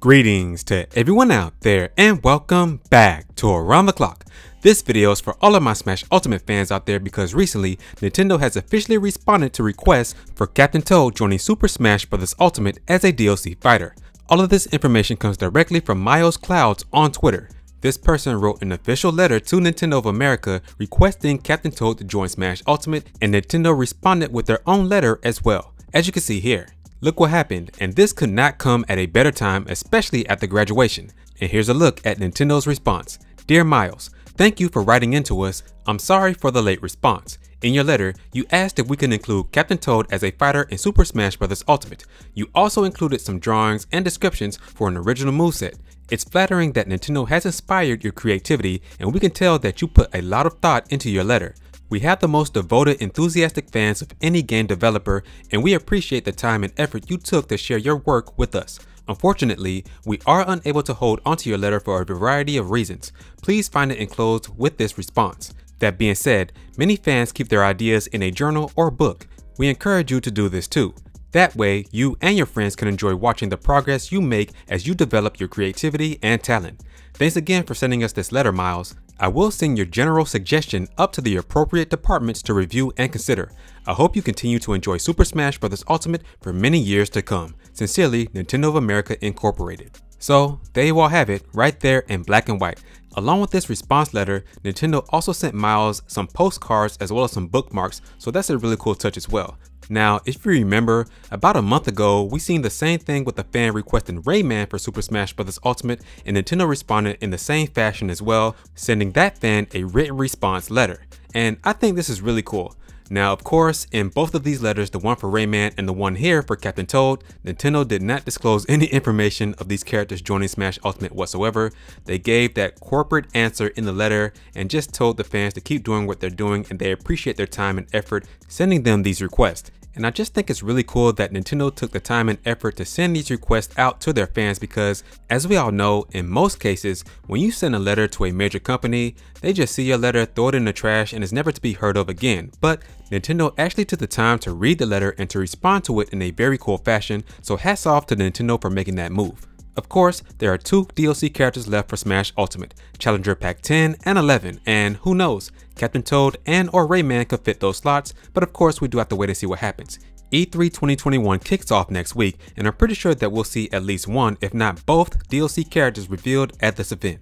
Greetings to everyone out there and welcome back to Around the Clock. This video is for all of my Smash Ultimate fans out there because recently, Nintendo has officially responded to requests for Captain Toad joining Super Smash Bros. Ultimate as a DLC fighter. All of this information comes directly from Miles Clouds on Twitter. This person wrote an official letter to Nintendo of America requesting Captain Toad to join Smash Ultimate and Nintendo responded with their own letter as well, as you can see here. Look what happened, and this could not come at a better time, especially at the graduation. And here's a look at Nintendo's response. Dear Miles, thank you for writing into us. I'm sorry for the late response. In your letter, you asked if we can include Captain Toad as a fighter in Super Smash Bros. Ultimate. You also included some drawings and descriptions for an original moveset. It's flattering that Nintendo has inspired your creativity and we can tell that you put a lot of thought into your letter. We have the most devoted, enthusiastic fans of any game developer, and we appreciate the time and effort you took to share your work with us. Unfortunately, we are unable to hold onto your letter for a variety of reasons. Please find it enclosed with this response. That being said, many fans keep their ideas in a journal or book. We encourage you to do this too. That way, you and your friends can enjoy watching the progress you make as you develop your creativity and talent. Thanks again for sending us this letter, Miles. I will send your general suggestion up to the appropriate departments to review and consider. I hope you continue to enjoy Super Smash Bros. Ultimate for many years to come. Sincerely, Nintendo of America Incorporated. So, there you all have it, right there in black and white. Along with this response letter, Nintendo also sent Miles some postcards as well as some bookmarks, so that's a really cool touch as well. Now, if you remember, about a month ago, we seen the same thing with a fan requesting Rayman for Super Smash Bros. Ultimate, and Nintendo responded in the same fashion as well, sending that fan a written response letter. And I think this is really cool. Now, of course, in both of these letters, the one for Rayman and the one here for Captain Toad, Nintendo did not disclose any information of these characters joining Smash Ultimate whatsoever. They gave that corporate answer in the letter and just told the fans to keep doing what they're doing and they appreciate their time and effort sending them these requests. And I just think it's really cool that Nintendo took the time and effort to send these requests out to their fans because as we all know, in most cases, when you send a letter to a major company, they just see your letter, throw it in the trash and is never to be heard of again. But Nintendo actually took the time to read the letter and to respond to it in a very cool fashion. So hats off to Nintendo for making that move. Of course, there are two DLC characters left for Smash Ultimate, Challenger Pack 10 and 11, and who knows, Captain Toad and or Rayman could fit those slots, but of course we do have to wait and see what happens. E3 2021 kicks off next week, and I'm pretty sure that we'll see at least one, if not both, DLC characters revealed at this event.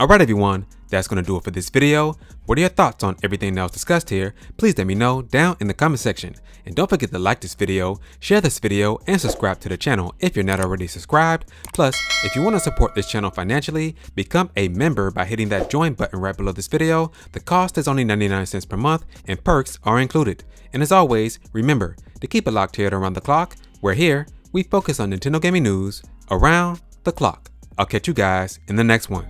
Alright everyone, that's going to do it for this video. What are your thoughts on everything that was discussed here? Please let me know down in the comment section. And don't forget to like this video, share this video, and subscribe to the channel if you're not already subscribed. Plus, if you want to support this channel financially, become a member by hitting that join button right below this video. The cost is only 99 cents per month and perks are included. And as always, remember to keep it locked here at Around the Clock, where here we focus on Nintendo gaming news around the clock. I'll catch you guys in the next one.